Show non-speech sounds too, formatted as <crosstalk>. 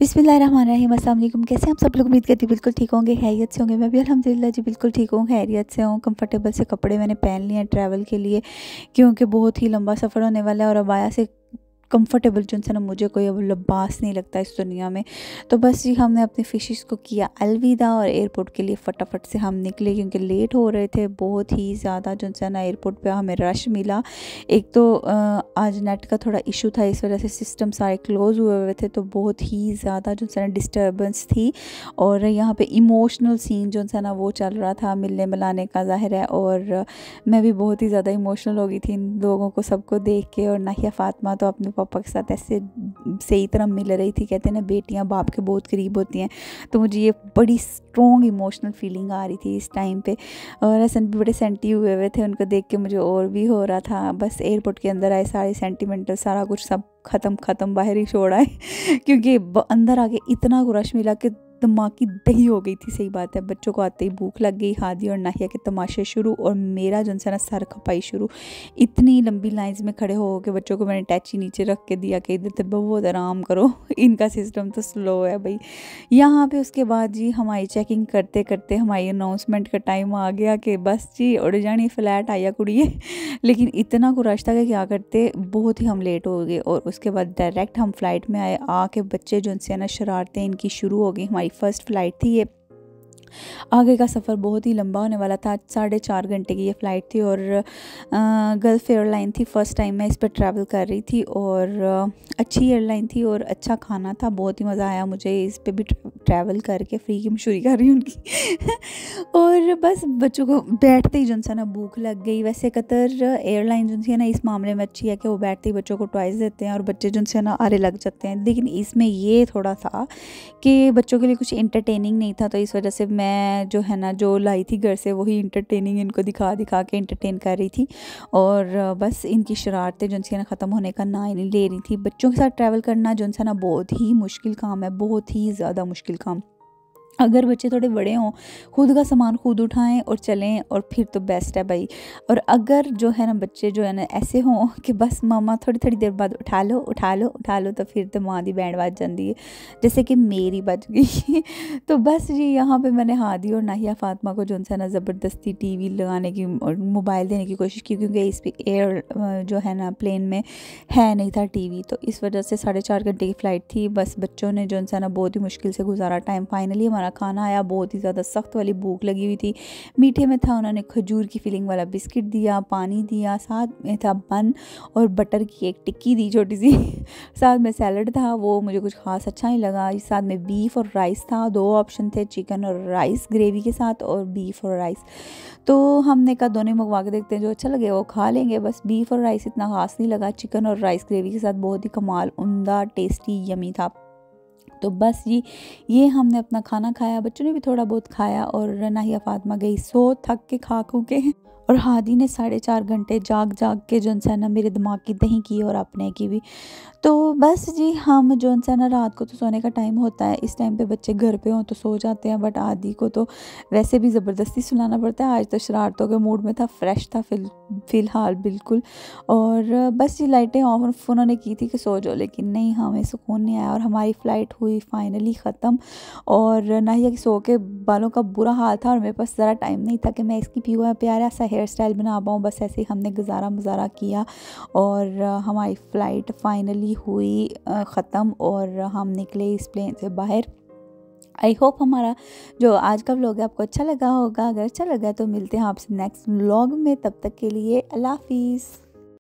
बिसमीम अल्लाम कैसे हम सब लोग उम्मीद करती बिल्कुल ठीक होंगे हैरियत से होंगे मैं भी अलहमदिल्ला जी बिल्कुल ठीक हूँ हैरियत से हूँ कंफर्टेबल से कपड़े मैंने पहन लिए हैं ट्रैवल के लिए क्योंकि बहुत ही लंबा सफ़र होने वाला है और अबाया से कंफर्टेबल जो है ना मुझे कोई अब लबास नहीं लगता इस दुनिया में तो बस जी हमने अपने फिशेस को किया अलविदा और एयरपोर्ट के लिए फटाफट से हम निकले क्योंकि लेट हो रहे थे बहुत ही ज़्यादा जो है ना एयरपोर्ट पर हमें रश मिला एक तो आज नेट का थोड़ा इशू था इस वजह से सिस्टम सारे क्लोज़ हुए हुए थे तो बहुत ही ज़्यादा जो है ना डिस्टर्बेंस थी और यहाँ पर इमोशनल सीन जो है ना वो चल रहा था मिलने मिलाने का ज़ाहिर है और मैं भी बहुत ही ज़्यादा इमोशनल हो गई थी इन लोगों को सबको देख के और नाहिया फातमा तो अपने पापा के साथ ऐसे सही तरह मिल रही थी कहते हैं ना बेटियाँ बाप के बहुत करीब होती हैं तो मुझे ये बड़ी स्ट्रॉन्ग इमोशनल फीलिंग आ रही थी इस टाइम पे और हसन भी बड़े सेंटी हुए हुए थे उनको देख के मुझे और भी हो रहा था बस एयरपोर्ट के अंदर आए सारे सेंटिमेंटल सारा कुछ सब ख़त्म ख़त्म बाहर ही छोड़ा है <laughs> क्योंकि अंदर आके इतना रश मिला कि दिमाग की दही हो गई थी सही बात है बच्चों को आते ही भूख लग गई हादी और नाहिया के तमाशे शुरू और मेरा जो है ना सर खपाई शुरू इतनी लंबी लाइंस में खड़े हो के बच्चों को मैंने टैची नीचे रख के दिया कि इधर तब बहुत आराम करो <laughs> इनका सिस्टम तो स्लो है भाई यहाँ पे उसके बाद जी हमारी चेकिंग करते करते हमारी अनाउंसमेंट का टाइम आ गया कि बस जी उड़ जानी फ्लैट आया कुड़िए <laughs> लेकिन इतना को रश था कि क्या करते बहुत ही हम लेट हो गए और उसके बाद डायरेक्ट हम फ्लाइट में आए आके बच्चे जो ना शरारतें इनकी शुरू हो गई हमारी हमारी फ़र्स्ट फ़्लाइट थी ये आगे का सफ़र बहुत ही लंबा होने वाला था साढ़े चार घंटे की ये फ़्लाइट थी और गल्फ़ एयरलाइन थी फ़र्स्ट टाइम मैं इस पर ट्रैवल कर रही थी और अच्छी एयरलाइन थी और अच्छा खाना था बहुत ही मज़ा आया मुझे इस पर भी ट्रैवल करके फ्री की मशहूरी कर रही हूँ उनकी और बस बच्चों को बैठते ही जो सा ना भूख लग गई वैसे कतर एयरलाइन जो है ना इस मामले में अच्छी है कि वो बैठते ही बच्चों को टॉयस देते हैं और बच्चे जो है ना आरे लग जाते हैं लेकिन इसमें ये थोड़ा था कि बच्चों के लिए कुछ इंटरटेनिंग नहीं था तो इस वजह से मैं जो है ना जो लाई थी घर से वही इंटरटेनिंग इनको दिखा दिखा के इंटरटेन कर रही थी और बस इनकी शरारतें जो ना ख़त्म होने का ना ही नहीं ले रही थी बच्चों के साथ ट्रैवल करना जो ना बहुत ही मुश्किल काम है बहुत ही ज़्यादा मुश्किल Com. अगर बच्चे थोड़े बड़े हों खुद का सामान खुद उठाएं और चलें और फिर तो बेस्ट है भाई और अगर जो है ना बच्चे जो है ना ऐसे हों कि बस मामा थोड़ी थोड़ी देर बाद उठा लो उठा लो उठा लो तो फिर तो माँ दी बैंड बज जाती है जैसे कि मेरी बज गई <laughs> तो बस जी यहाँ पे मैंने हादी और नाहिया फातिमा को जो है ना ज़बरदस्ती टी वी लगाने की और मोबाइल देने की कोशिश की क्योंकि इस पर एयर जो है ना प्लेन में है नहीं था टी वी तो इस वजह से साढ़े चार घंटे की फ़्लाइट थी बस बच्चों ने जो है ना बहुत ही मुश्किल से गुजारा टाइम फाइनली हमारा हमारा खाना आया बहुत ही ज़्यादा सख्त वाली भूख लगी हुई थी मीठे में था उन्होंने खजूर की फिलिंग वाला बिस्किट दिया पानी दिया साथ में था बन और बटर की एक टिक्की दी छोटी सी <laughs> साथ में सैलड था वो मुझे कुछ खास अच्छा नहीं लगा साथ में बीफ और राइस था दो ऑप्शन थे चिकन और राइस ग्रेवी के साथ और बीफ और राइस तो हमने कहा दोनों मंगवा के देखते हैं जो अच्छा लगे वो खा लेंगे बस बीफ और राइस इतना खास नहीं लगा चिकन और राइस ग्रेवी के साथ बहुत ही कमाल उमदा टेस्टी यमी था तो बस ये ये हमने अपना खाना खाया बच्चों ने भी थोड़ा बहुत खाया और रना ही फातमा गई सो थक के खा खू के और हादी ने साढ़े चार घंटे जाग जाग के जो है ना मेरे दिमाग की दही की और अपने की भी तो बस जी हम जो है ना रात को तो सोने का टाइम होता है इस टाइम पे बच्चे घर पे हों तो सो जाते हैं बट आदि को तो वैसे भी ज़बरदस्ती सुनाना पड़ता है आज तो शरारतों के मूड में था फ्रेश था फिल फ़िलहाल बिल्कुल और बस ये लाइटें ऑफ उन्होंने की थी कि सो जाओ लेकिन नहीं हमें सुकून नहीं आया और हमारी फ़्लाइट हुई फाइनली ख़त्म और ना ही सो के बालों का बुरा हाल था और मेरे पास ज़रा टाइम नहीं था कि मैं इसकी पीवा प्यारा सा हेयर स्टाइल बना पाऊँ बस ऐसे ही हमने गुजारा मुजारा किया और हमारी फ़्लाइट फ़ाइनली हुई ख़त्म और हम निकले इस प्लेन से बाहर आई होप हमारा जो आज का व्लॉग है आपको अच्छा लगा होगा अगर अच्छा लगा तो मिलते हैं आपसे नेक्स्ट व्लॉग में तब तक के लिए अल्लाह हाफिज़